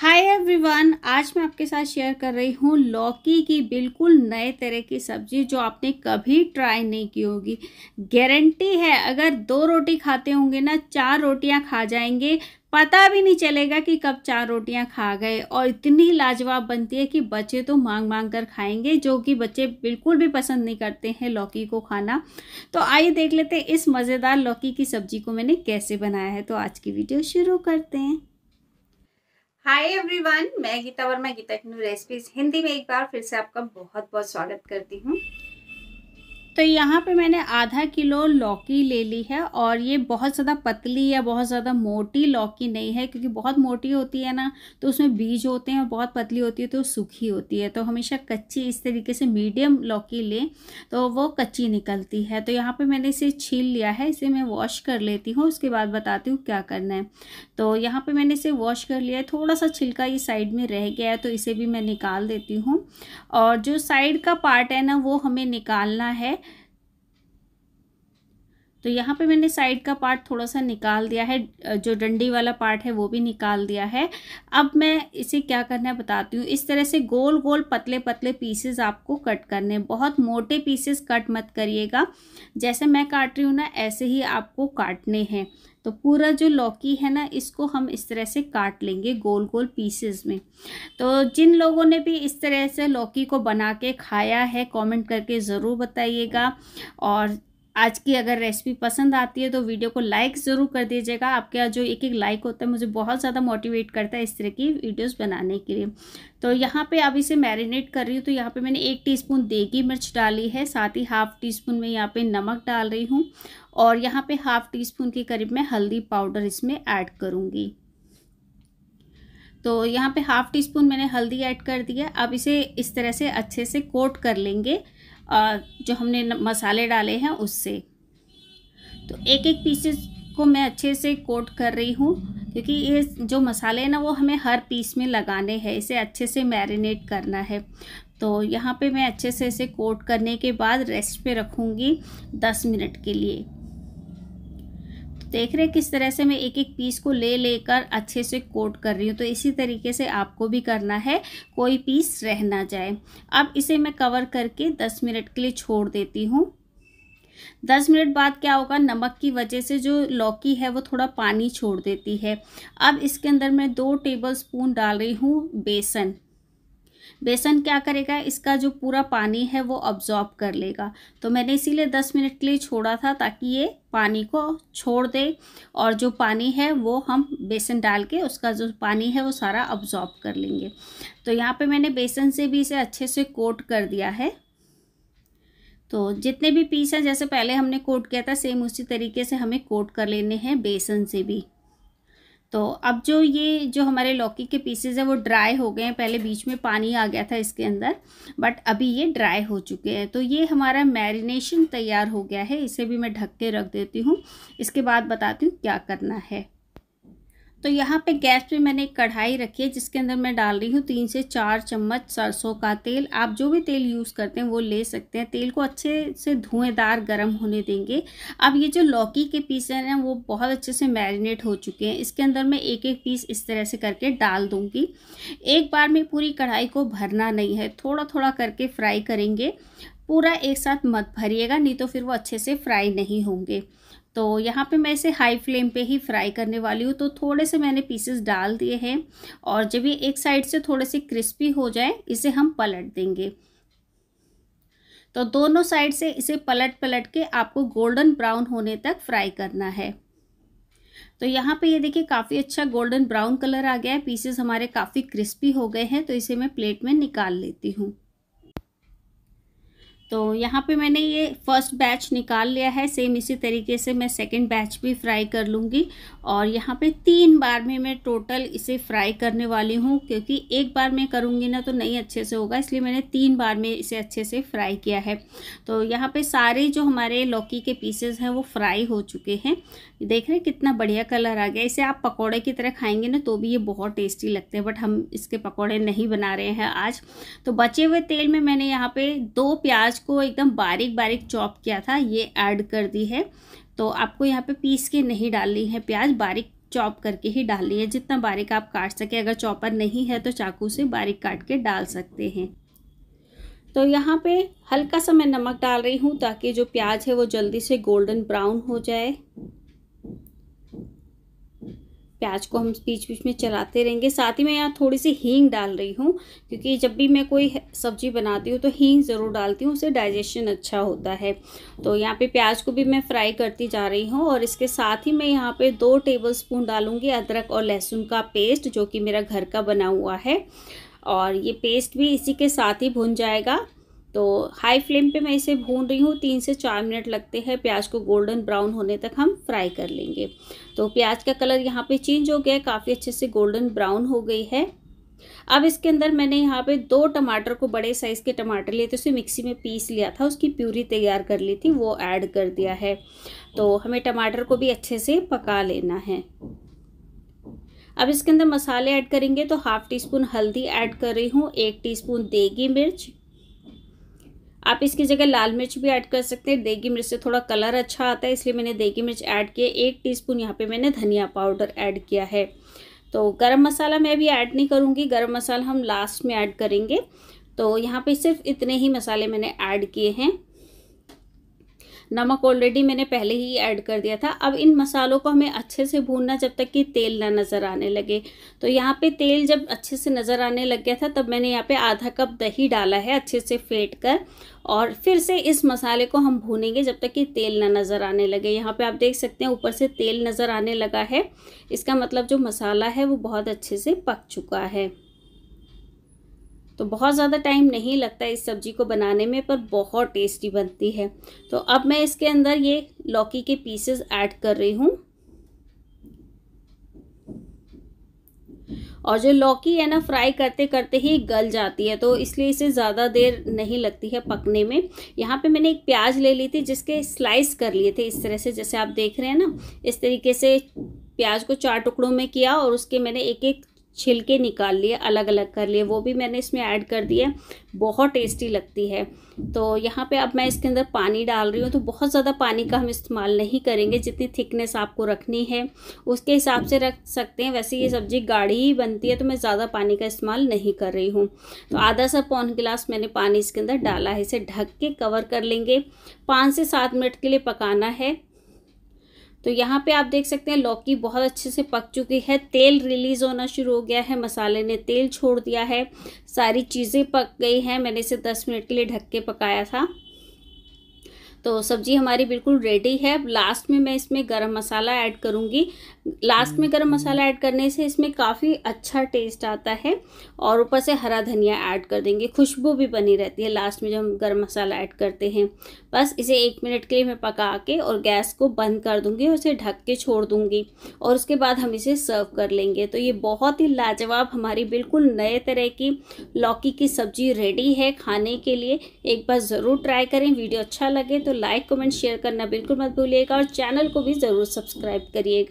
hi everyone आज मैं आपके साथ शेयर कर रही हूँ लौकी की बिल्कुल नए तरह की सब्जी जो आपने कभी ट्राई नहीं की होगी गारंटी है अगर दो रोटी खाते होंगे ना चार रोटियाँ खा जाएंगे पता भी नहीं चलेगा कि कब चार रोटियां खा गए और इतनी लाजवाब बनती है कि बच्चे तो मांग मांग कर खाएंगे जो कि बच्चे बिल्कुल भी पसंद नहीं करते हैं लौकी को खाना तो आइए देख लेते हैं इस मज़ेदार लौकी की सब्जी को मैंने कैसे बनाया है तो आज की वीडियो शुरू करते हैं हाय एवरीवन मैं गीता वर्मा गीता की रेसिपीज हिंदी में एक बार फिर से आपका बहुत बहुत स्वागत करती हूँ तो यहाँ पे मैंने आधा किलो लौकी ले ली है और ये बहुत ज़्यादा पतली या बहुत ज़्यादा मोटी लौकी नहीं है क्योंकि बहुत मोटी होती है ना तो उसमें बीज होते हैं और बहुत पतली होती है तो सूखी होती है तो हमेशा कच्ची इस तरीके से मीडियम लौकी लें तो वो कच्ची निकलती है तो यहाँ पर मैंने इसे छील लिया है इसे मैं वॉश कर लेती हूँ उसके बाद बताती हूँ क्या करना है तो यहाँ पर मैंने इसे वॉश कर लिया है थोड़ा सा छिलका ये साइड में रह गया है तो इसे भी मैं निकाल देती हूँ और जो साइड का पार्ट है ना वो हमें निकालना है तो यहाँ पे मैंने साइड का पार्ट थोड़ा सा निकाल दिया है जो डंडी वाला पार्ट है वो भी निकाल दिया है अब मैं इसे क्या करना है बताती हूँ इस तरह से गोल गोल पतले पतले पीसेस आपको कट करने बहुत मोटे पीसेस कट मत करिएगा जैसे मैं काट रही हूँ ना ऐसे ही आपको काटने हैं तो पूरा जो लौकी है ना इसको हम इस तरह से काट लेंगे गोल गोल पीसेस में तो जिन लोगों ने भी इस तरह से लौकी को बना के खाया है कमेंट करके ज़रूर बताइएगा और आज की अगर रेसिपी पसंद आती है तो वीडियो को लाइक ज़रूर कर दीजिएगा आपका जो एक एक लाइक होता है मुझे बहुत ज़्यादा मोटिवेट करता है इस तरह की वीडियोस बनाने के लिए तो यहाँ पे अब इसे मैरिनेट कर रही हूँ तो यहाँ पे मैंने एक टीस्पून देगी मिर्च डाली है साथ ही हाफ़ टी स्पून में यहाँ पर नमक डाल रही हूँ और यहाँ पर हाफ़ टी स्पून के करीब मैं हल्दी पाउडर इसमें ऐड करूँगी तो यहाँ पे हाफ़ टी स्पून मैंने हल्दी ऐड कर दिया अब इसे इस तरह से अच्छे से कोट कर लेंगे जो हमने मसाले डाले हैं उससे तो एक एक पीसेस को मैं अच्छे से कोट कर रही हूँ क्योंकि ये जो मसाले हैं ना वो हमें हर पीस में लगाने हैं इसे अच्छे से मैरिनेट करना है तो यहाँ पे मैं अच्छे से इसे कोट करने के बाद रेस्ट पे रखूँगी दस मिनट के लिए देख रहे हैं किस तरह से मैं एक एक पीस को ले लेकर अच्छे से कोट कर रही हूँ तो इसी तरीके से आपको भी करना है कोई पीस रह ना जाए अब इसे मैं कवर करके दस मिनट के लिए छोड़ देती हूँ दस मिनट बाद क्या होगा नमक की वजह से जो लौकी है वो थोड़ा पानी छोड़ देती है अब इसके अंदर मैं दो टेबल स्पून डाल रही हूँ बेसन बेसन क्या करेगा इसका जो पूरा पानी है वो ऑब्जॉर्ब कर लेगा तो मैंने इसीलिए दस मिनट के लिए छोड़ा था ताकि ये पानी को छोड़ दे और जो पानी है वो हम बेसन डाल के उसका जो पानी है वो सारा ऑब्जॉर्ब कर लेंगे तो यहाँ पे मैंने बेसन से भी इसे अच्छे से कोट कर दिया है तो जितने भी पीस हैं जैसे पहले हमने कोट किया था सेम उसी तरीके से हमें कोट कर लेने हैं बेसन से भी तो अब जो ये जो हमारे लौकी के पीसेज है वो ड्राई हो गए हैं पहले बीच में पानी आ गया था इसके अंदर बट अभी ये ड्राई हो चुके हैं तो ये हमारा मैरिनेशन तैयार हो गया है इसे भी मैं ढक के रख देती हूँ इसके बाद बताती हूँ क्या करना है तो यहाँ पे गैस पे मैंने एक कढ़ाई रखी है जिसके अंदर मैं डाल रही हूँ तीन से चार चम्मच सरसों का तेल आप जो भी तेल यूज़ करते हैं वो ले सकते हैं तेल को अच्छे से धुएँदार गर्म होने देंगे अब ये जो लौकी के पीस हैं वो बहुत अच्छे से मैरिनेट हो चुके हैं इसके अंदर मैं एक एक पीस इस तरह से करके डाल दूँगी एक बार में पूरी कढ़ाई को भरना नहीं है थोड़ा थोड़ा करके फ्राई करेंगे पूरा एक साथ मत भरिएगा नहीं तो फिर वो अच्छे से फ्राई नहीं होंगे तो यहाँ पे मैं इसे हाई फ्लेम पे ही फ्राई करने वाली हूँ तो थोड़े से मैंने पीसेस डाल दिए हैं और जब ये एक साइड से थोड़े से क्रिस्पी हो जाए इसे हम पलट देंगे तो दोनों साइड से इसे पलट पलट के आपको गोल्डन ब्राउन होने तक फ्राई करना है तो यहाँ पे ये देखिए काफ़ी अच्छा गोल्डन ब्राउन कलर आ गया है पीसेस हमारे काफ़ी क्रिस्पी हो गए हैं तो इसे मैं प्लेट में निकाल लेती हूँ तो यहाँ पे मैंने ये फर्स्ट बैच निकाल लिया है सेम इसी तरीके से मैं सेकंड बैच भी फ्राई कर लूँगी और यहाँ पे तीन बार में मैं टोटल इसे फ्राई करने वाली हूँ क्योंकि एक बार में करूँगी ना तो नहीं अच्छे से होगा इसलिए मैंने तीन बार में इसे अच्छे से फ्राई किया है तो यहाँ पे सारे जो हमारे लौकी के पीसेज हैं वो फ्राई हो चुके हैं देख रहे हैं कितना बढ़िया कलर आ गया इसे आप पकौड़े की तरह खाएंगे ना तो भी ये बहुत टेस्टी लगते हैं बट हम इसके पकौड़े नहीं बना रहे हैं आज तो बचे हुए तेल में मैंने यहाँ पे दो प्याज को एकदम बारीक बारीक चॉप किया था ये ऐड कर दी है तो आपको यहाँ पे पीस के नहीं डालनी है प्याज बारीक चॉप करके ही डालनी है जितना बारीक आप काट सके अगर चॉपर नहीं है तो चाकू से बारीक काट के डाल सकते हैं तो यहाँ पे हल्का सा मैं नमक डाल रही हूँ ताकि जो प्याज है वो जल्दी से गोल्डन ब्राउन हो जाए प्याज को हम बीच बीच में चलाते रहेंगे साथ ही मैं यहाँ थोड़ी सी हींग डाल रही हूँ क्योंकि जब भी मैं कोई सब्ज़ी बनाती हूँ तो हींग ज़रूर डालती हूँ उससे डाइजेशन अच्छा होता है तो यहाँ पे प्याज को भी मैं फ्राई करती जा रही हूँ और इसके साथ ही मैं यहाँ पे दो टेबल स्पून डालूँगी अदरक और लहसुन का पेस्ट जो कि मेरा घर का बना हुआ है और ये पेस्ट भी इसी के साथ ही भुन जाएगा तो हाई फ्लेम पे मैं इसे भून रही हूँ तीन से चार मिनट लगते हैं प्याज को गोल्डन ब्राउन होने तक हम फ्राई कर लेंगे तो प्याज का कलर यहाँ पे चेंज हो गया काफ़ी अच्छे से गोल्डन ब्राउन हो गई है अब इसके अंदर मैंने यहाँ पे दो टमाटर को बड़े साइज़ के टमाटर लिए थे उसे मिक्सी में पीस लिया था उसकी प्यूरी तैयार कर ली थी वो ऐड कर दिया है तो हमें टमाटर को भी अच्छे से पका लेना है अब इसके अंदर मसाले ऐड करेंगे तो हाफ़ टी स्पून हल्दी ऐड कर रही हूँ एक टीस्पून देगी मिर्च आप इसकी जगह लाल मिर्च भी ऐड कर सकते हैं देगी मिर्च से थोड़ा कलर अच्छा आता है इसलिए मैंने देगी मिर्च ऐड किया एक टीस्पून यहाँ पे मैंने धनिया पाउडर ऐड किया है तो गरम मसाला मैं अभी ऐड नहीं करूँगी गरम मसाला हम लास्ट में ऐड करेंगे तो यहाँ पे सिर्फ इतने ही मसाले मैंने ऐड किए हैं नमक ऑलरेडी मैंने पहले ही ऐड कर दिया था अब इन मसालों को हमें अच्छे से भूनना जब तक कि तेल ना नज़र आने लगे तो यहाँ पे तेल जब अच्छे से नज़र आने लग गया था तब मैंने यहाँ पे आधा कप दही डाला है अच्छे से फेंट कर और फिर से इस मसाले को हम भूनेंगे जब तक कि तेल ना नज़र आने लगे यहाँ पे आप देख सकते हैं ऊपर से तेल नज़र आने लगा है इसका मतलब जो मसाला है वो बहुत अच्छे से पक चुका है तो बहुत ज़्यादा टाइम नहीं लगता इस सब्ज़ी को बनाने में पर बहुत टेस्टी बनती है तो अब मैं इसके अंदर ये लौकी के पीसेस ऐड कर रही हूँ और जो लौकी है ना फ्राई करते करते ही गल जाती है तो इसलिए इसे ज़्यादा देर नहीं लगती है पकने में यहाँ पे मैंने एक प्याज ले ली थी जिसके स्लाइस कर लिए थे इस तरह से जैसे आप देख रहे हैं ना इस तरीके से प्याज को चार टुकड़ों में किया और उसके मैंने एक एक छिलके निकाल लिए अलग अलग कर लिए वो भी मैंने इसमें ऐड कर दिए बहुत टेस्टी लगती है तो यहाँ पे अब मैं इसके अंदर पानी डाल रही हूँ तो बहुत ज़्यादा पानी का हम इस्तेमाल नहीं करेंगे जितनी थिकनेस आपको रखनी है उसके हिसाब से रख सकते हैं वैसे ये सब्ज़ी गाढ़ी ही बनती है तो मैं ज़्यादा पानी का इस्तेमाल नहीं कर रही हूँ तो आधा सा पौन गिलास मैंने पानी इसके अंदर डाला है इसे ढक के कवर कर लेंगे पाँच से सात मिनट के लिए पकाना है तो यहाँ पे आप देख सकते हैं लौकी बहुत अच्छे से पक चुकी है तेल रिलीज़ होना शुरू हो गया है मसाले ने तेल छोड़ दिया है सारी चीज़ें पक गई हैं मैंने इसे दस मिनट के लिए ढक के पकाया था तो सब्ज़ी हमारी बिल्कुल रेडी है लास्ट में मैं इसमें गरम मसाला ऐड करूँगी लास्ट में गरम मसाला ऐड करने से इसमें काफ़ी अच्छा टेस्ट आता है और ऊपर से हरा धनिया ऐड कर देंगे खुशबू भी बनी रहती है लास्ट में जब हम गरम मसाला ऐड करते हैं बस इसे एक मिनट के लिए मैं पका के और गैस को बंद कर दूँगी और इसे ढक के छोड़ दूँगी और उसके बाद हम इसे सर्व कर लेंगे तो ये बहुत ही लाजवाब हमारी बिल्कुल नए तरह की लौकी की सब्जी रेडी है खाने के लिए एक बार ज़रूर ट्राई करें वीडियो अच्छा लगे तो लाइक कमेंट शेयर करना बिल्कुल मत भूलिएगा और चैनल को भी ज़रूर सब्सक्राइब करिएगा